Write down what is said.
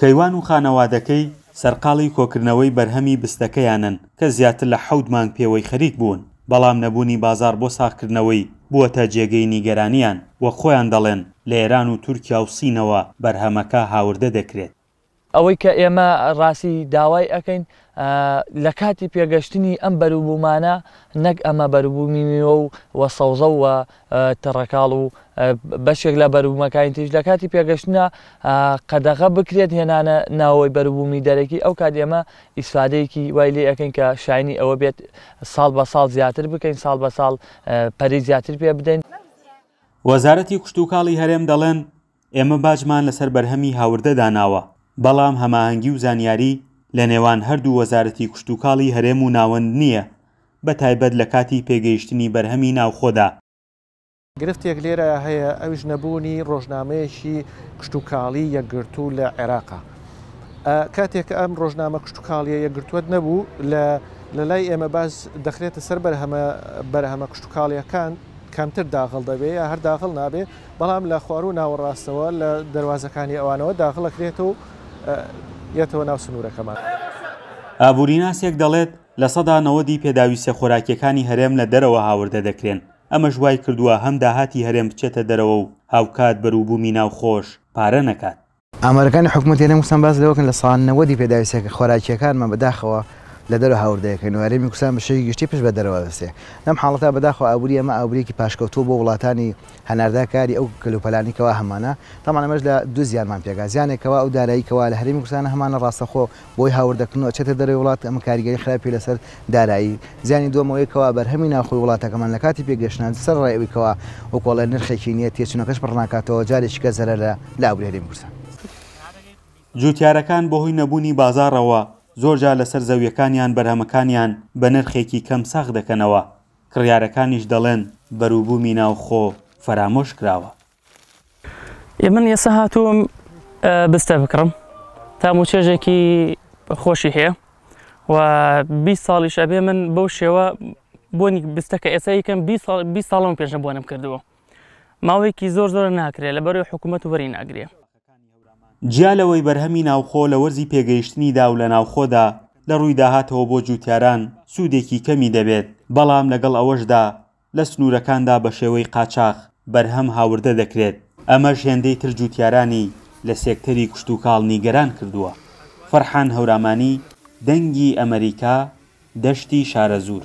کەیوان و خانەوادەکەی سەرقاڵی کۆکردنەوەی بەرهەمی بستەکەیانن کە زیاتر لە حەوت مانگ پێوەی خەریک بوون بەڵام نەبوونی بازار بۆ ساختکردنەوەی بووەتە جێگەی نیگەرانیان وە خۆیان دەڵێن لە ئێران و تورکیا و سینەوە بەرهەمەکە هاوردە دەکرێت ئەوەی کە ئێمە ڕاستی داوای ئەەکەین لە کاتی پێگەشتنی ئەم بەروبوومانە نەک ئەمە بەروبوومی میوە و وە سەوزەوە تەڕەکاڵ و بەشێک لە بەروبوومەکانی تیش لە کاتی پێگەشتە قەدەغە بکرێت هێنانە ناوەی بەروبوومی دەرەکی ئەو کات ئێمە ئیسفادەیەکی وای لێ ئەەکەین کە شاینی ئەوە بێت ساڵ بە ساڵ زیاتر بکەین ساڵ بە ساڵ پەری زیاتر پێ بدەین وەزارەتی کوشتتوکاڵی هەرێم دەڵێن ئێمە باجمان لەسەر بەرهەمی هاوردە داناوە بەڵام هەماهەنگی و زانیاری لە نێوان هەردوو وەزارەتی کوشتتوکاڵی هەرێم و ناوەند نییە بە تایبەت لە کاتی پێگەیشتنی بەرهەمی ناوخۆدا گرفتێک لێرە هەیە ئەوش نەبوونی ڕۆژنامەیەکی کشتتوکاڵی یەکگرتو لە عێراقا کاتێک ئەم ڕۆژنامە کشتتوکاڵیە یەکگرتووەت نەبوو لە لە لای ئێمە باز دەخرێتە سەر بەرهەمە بەرهەمە کشتتوکاڵیەکان کەمتر داخل دەبێ یا هەر داخل نابێ بەڵام لە خوار و ناوەڕاستەوە لە دەواازەکانی ئەوانەوە داخلەکرێت و یەتەوە ناو سنوورەکەمان. ئابووریناسێک دەڵێت لە سەدا نەوەدی پێداویستە خۆراکیەکانی هەرێم لە دەرەوە هاوردە دەکرێن ئەمە ژوای کردووە هەم داهاتی هەرێم بچێتە دەرەوە و هاوکات بەرووبوومی ناوخۆش پارە نەکات ئامەرەکانی حکوومەتی لە موسان باز لەوەکن لە ساڵ نەوەدی پێداویستێک خۆراکیەکانمە بەداخەوە لە دەرە هاوردەیەکەین وارێمی کوسان بەشەی گشتی پشت بە دەرەوە دەستێ لەم حاڵەتا بەداخۆ ئابووری ئەمە ئابرێکی پاشکەوتۆ بۆ وڵاتانی هەنارداکاری ئەو کللوپەلانیکەوە هەمانە تامان ئەمەش لە دو زیانمان پێگازیانێکەوە ئەو داراییکەوە لە هەرمی کوسانە هەمانە ڕاستەخۆ بۆی هاوردەکردنەوە چێتە دەرەوە وڵات ئەم کاریگەری خراپی لەسەر دارایی زیانی دومەوەیکەوە بەرهەمی ناخۆی وڵاتەکەمان لە کاتی پێگەشتان سەر ڕێویکەوە وکۆڵە نرخێکی نییە تێچونەکەش پڕناکاتەوە جارێکیکە زەرە لە لابرێری کورسان. جوتیارەکان بەهۆی نەبوونی بازارەوە زۆرجا لەسەر زەویەکانیان بەرهەمەکانیان بە نرخێکی کەم ساغ دەکەنەوە کڕیارەکانیش دەڵێن بەروبوومی ناوخۆ فەرامۆش کراوە من ئێستا هاتووم بستە بکڕم تام و چێژێکی خۆشی هەیە و 20 ساڵی شەبێ من بەو شێوە بۆنی بستەکە ئێسا یکەم 20 ساڵم پێشە بۆنم کردووە ماوەیەکی زۆر زۆر ناکرێت لە بەرەوەی حکوومەت وەری ناگرێت جیا لەوەی بەرهەمی ناوخۆ لە وەرزی پێگەیشتنی داو لە ناوخۆدا لە ڕووی داهاتەوە بۆ جووتیاران سوودێکی کەمی دەبێت بەڵام لەگەڵ ئەوەشدا لە سنوورەکاندا بە شێوەی قاچاق بەرهەم هاوردە دەکرێت ئەمەش هێندەی تر جووتیارانی لە سێکتەری کوشت و کاڵ نیگەران کردووە فەرحان هەورامانی دەنگی ئەمریکا دەشتی شارەزور